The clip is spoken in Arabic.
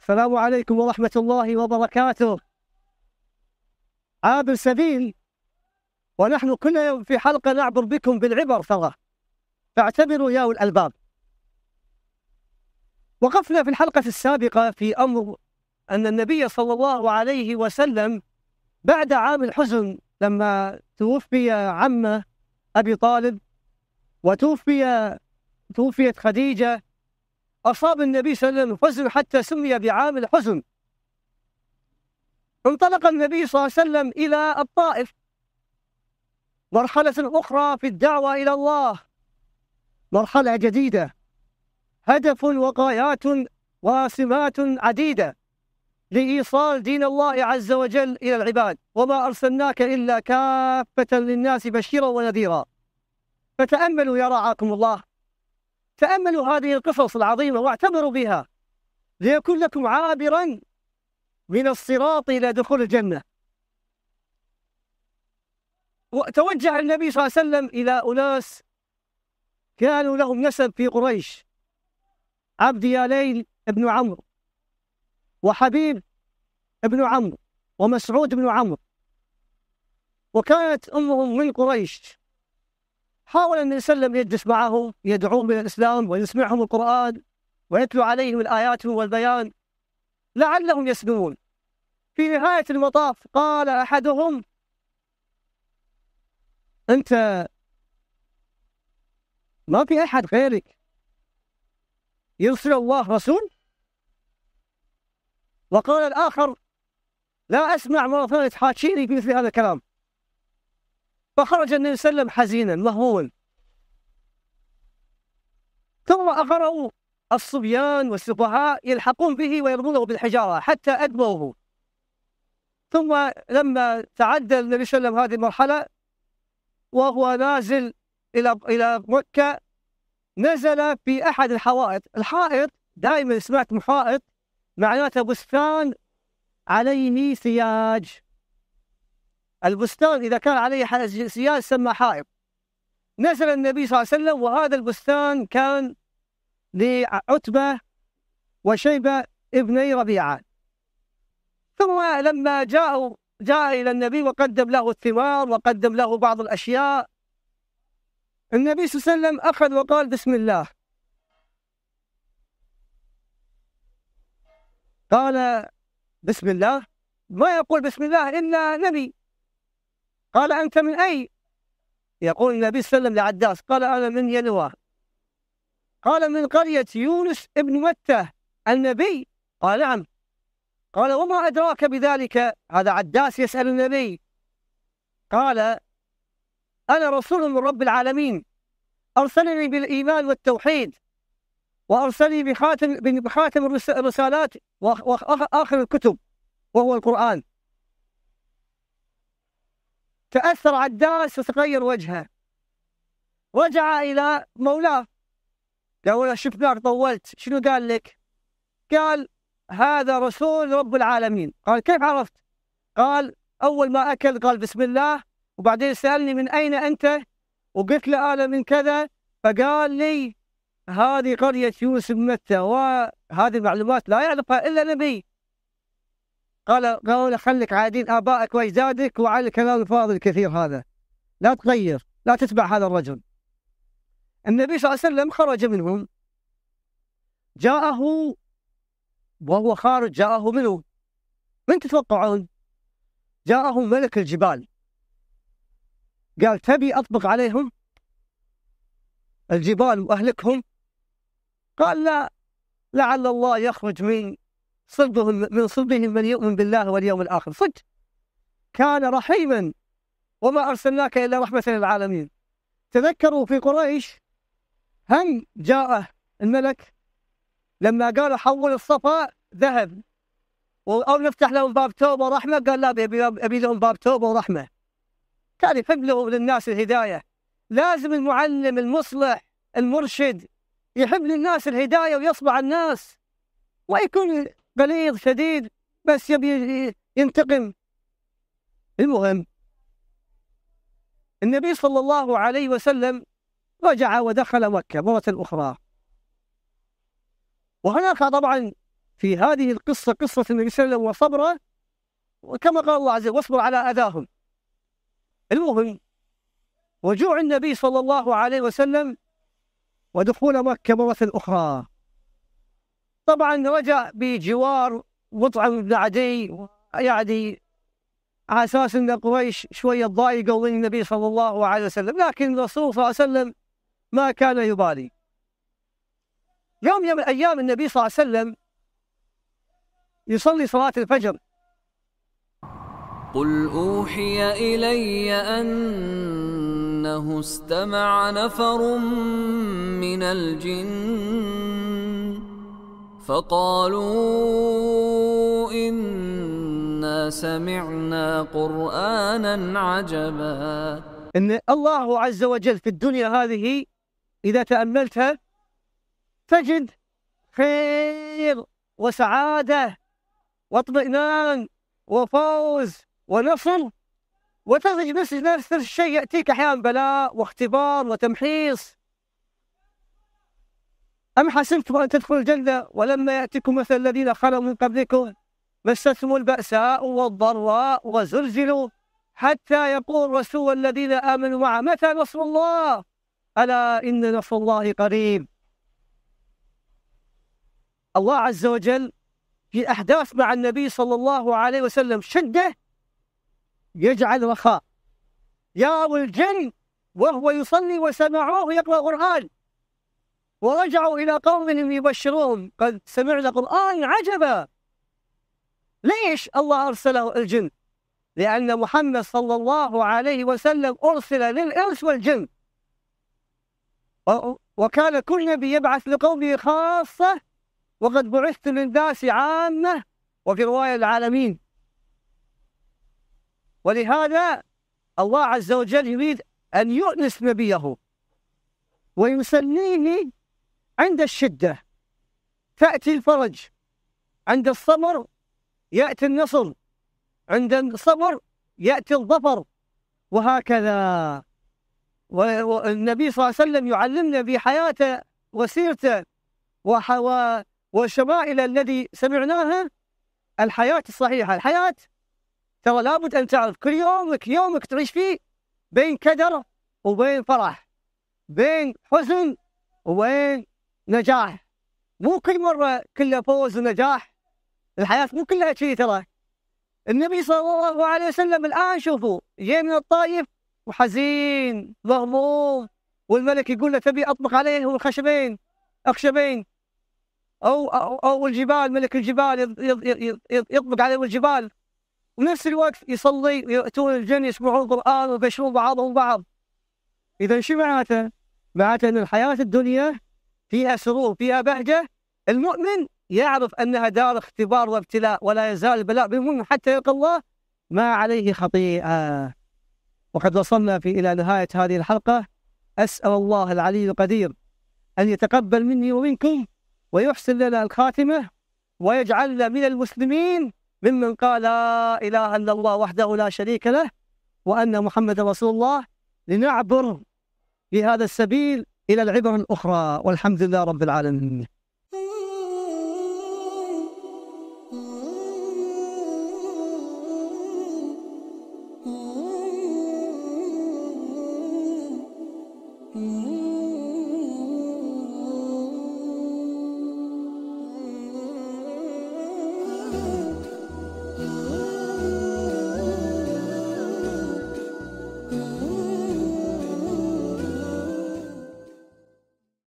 السلام عليكم ورحمة الله وبركاته عابر سبيل ونحن كل يوم في حلقة نعبر بكم بالعبر ترى فاعتبروا يا الألباب وقفنا في الحلقة السابقة في أمر أن النبي صلى الله عليه وسلم بعد عام الحزن لما توفي عمه أبي طالب وتوفي توفيت خديجة أصاب النبي صلى الله عليه وسلم حزن حتى سمي بعام الحزن انطلق النبي صلى الله عليه وسلم إلى الطائف مرحلة أخرى في الدعوة إلى الله مرحلة جديدة هدف وغايات وسمات عديدة لإيصال دين الله عز وجل إلى العباد وما أرسلناك إلا كافة للناس بشيرا ونذيرا فتأملوا يا رعاكم الله تأملوا هذه القصص العظيمة واعتبروا بها ليكون لكم عابرا من الصراط إلى دخول الجنة وتوجه النبي صلى الله عليه وسلم إلى أناس كانوا لهم نسب في قريش عبد يا ليل بن عمرو وحبيب بن عمرو ومسعود بن عمرو وكانت أمهم من قريش حاول النبي صلى الله عليه وسلم يجلس معهم يدعوهم إلى الإسلام ويسمعهم القرآن ويتلو عليهم الآيات والبيان لعلهم يسلمون في نهاية المطاف قال أحدهم أنت ما في أحد غيرك يرسل الله رسول وقال الآخر لا أسمع مرة ثانية تحاكيني بمثل هذا الكلام فخرج النبي صلى الله عليه وسلم حزينا مهموما ثم أغروا الصبيان والسفهاء يلحقون به ويرمونه بالحجارة حتى أدموه ثم لما تعدى النبي صلى الله عليه وسلم هذه المرحلة وهو نازل إلى إلى مكة نزل في أحد الحوائط الحائط دائما سمعت محائط معناته بستان عليه سياج البستان إذا كان عليه سياج سمى حائط نزل النبي صلى الله عليه وسلم وهذا البستان كان لعتبة وشيبة ابني ربيعة ثم لما جاءوا جاء إلى النبي وقدم له الثمار وقدم له بعض الأشياء النبي صلى الله عليه وسلم أخذ وقال بسم الله قال بسم الله ما يقول بسم الله إلا نبي قال أنت من أي يقول النبي صلى الله عليه وسلم لعداس قال أنا من يلوى قال من قرية يونس ابن متى النبي قال نعم قال وما أدراك بذلك هذا عداس يسأل النبي قال أنا رسول من رب العالمين أرسلني بالإيمان والتوحيد وأرسلني بخاتم بخاتم الرسالات وآخر الكتب وهو القرآن تأثر عداس وتغير وجهه رجع إلى مولاه قال شفناك طولت شنو قال لك قال هذا رسول رب العالمين قال كيف عرفت قال أول ما أكل قال بسم الله وبعدين سألني من أين أنت وقلت له أنا من كذا فقال لي هذه قرية يوسف متى وهذه المعلومات لا يعرفها إلا نبي قال قالوا خليك على دين آبائك وأجدادك وعلى الكلام الفاضي الكثير هذا لا تغير لا تتبع هذا الرجل النبي صلى الله عليه وسلم خرج منهم جاءه وهو خارج جاءه منه من تتوقعون جاءه ملك الجبال قال تبي أطبق عليهم الجبال وأهلكهم قال لا لعل الله يخرج من صدقه من صدقهم من يؤمن بالله واليوم الآخر صدق كان رحيما وما أرسلناك إلا رحمة للعالمين تذكروا في قريش هم جاءه الملك لما قال حول الصفاء ذهب أو نفتح لهم باب توبة ورحمة قال لا أبي لهم باب توبة ورحمة كان يحب للناس الهداية لازم المعلم المصلح المرشد يحب للناس الهداية ويصبع الناس ويكون بليغ شديد بس يبي ينتقم المهم النبي صلى الله عليه وسلم رجع ودخل مكة مرة أخرى وهناك طبعا في هذه القصة قصة النبي صلى الله عليه وسلم وصبره وكما قال الله عز وجل واصبر على أذاهم المهم وجوع النبي صلى الله عليه وسلم ودخول مكة مرة أخرى طبعا رجع بجوار مطعم بن عدي يعني على أساس أن قريش شوية ضايقة من النبي صلى الله عليه وسلم لكن الرسول صلى الله عليه وسلم ما كان يبالي يوم من الأيام النبي صلى الله عليه وسلم يصلي صلاة الفجر قل أوحي إلي أنه استمع نفر من الجن فقالوا إنا سمعنا قرآنا عجبا إن الله عز وجل في الدنيا هذه إذا تأملتها تجد خير وسعادة واطمئنان وفوز ونصر وتجد نفس الشيء يأتيك أحيانا بلاء واختبار وتمحيص أم حسبتم أن تدخلوا الجنة ولما يأتكم مثل الذين خلوا من قبلكم مستهم البأساء والضراء وزلزلوا حتى يقول رسول الذين آمنوا معه متى نصر الله ألا إن نصر الله قريب الله عز وجل في أحداث مع النبي صلى الله عليه وسلم شدة يجعل وخاء يا الجن وهو يصلي وسمعوه يقرأ القرآن ورجعوا إلى قومهم يبشرون قد سمعنا قرآن عجبا ليش الله أرسله الجن لأن محمد صلى الله عليه وسلم أرسل للإنس والجن وكان كل نبي يبعث لقومه خاصة وقد بعثت للناس عامة وفي رواية العالمين ولهذا الله عز وجل يريد أن يؤنس نبيه ويسليه عند الشدة تأتي الفرج عند الصبر يأتي النصر عند الصبر يأتي الظفر وهكذا والنبي صلى الله عليه وسلم يعلمنا في حياته وسيرته وشمائله الذي سمعناها الحياة الصحيحة الحياة ترى لابد أن تعرف كل يومك يومك تعيش فيه بين كدر وبين فرح بين حزن وبين نجاح مو كل مرة كلها فوز ونجاح الحياة مو كلها كذي ترى النبي صلى الله عليه وسلم الآن شوفوا جاي من الطائف وحزين مغموم والملك يقول له تبي أطبق عليه الخشبين أخشبين أو, أو, أو الجبال ملك الجبال يطبق عليه الجبال ونفس الوقت يصلي ويأتون الجنة يسمعون القرآن ويبشرون بعضهم بعض إذا شو معناته؟ معناته أن الحياة الدنيا فيها سرور فيها بهجة المؤمن يعرف أنها دار اختبار وابتلاء ولا يزال البلاء بالمؤمن حتى يلقى الله ما عليه خطيئة وقد وصلنا في إلى نهاية هذه الحلقة أسأل الله العلي القدير أن يتقبل مني ومنكم ويحسن لنا الخاتمة ويجعلنا من المسلمين ممن قال لا إله إلا الله وحده لا شريك له وأن محمد رسول الله لنعبر بهذا السبيل إلى العبر الأخرى والحمد لله رب العالمين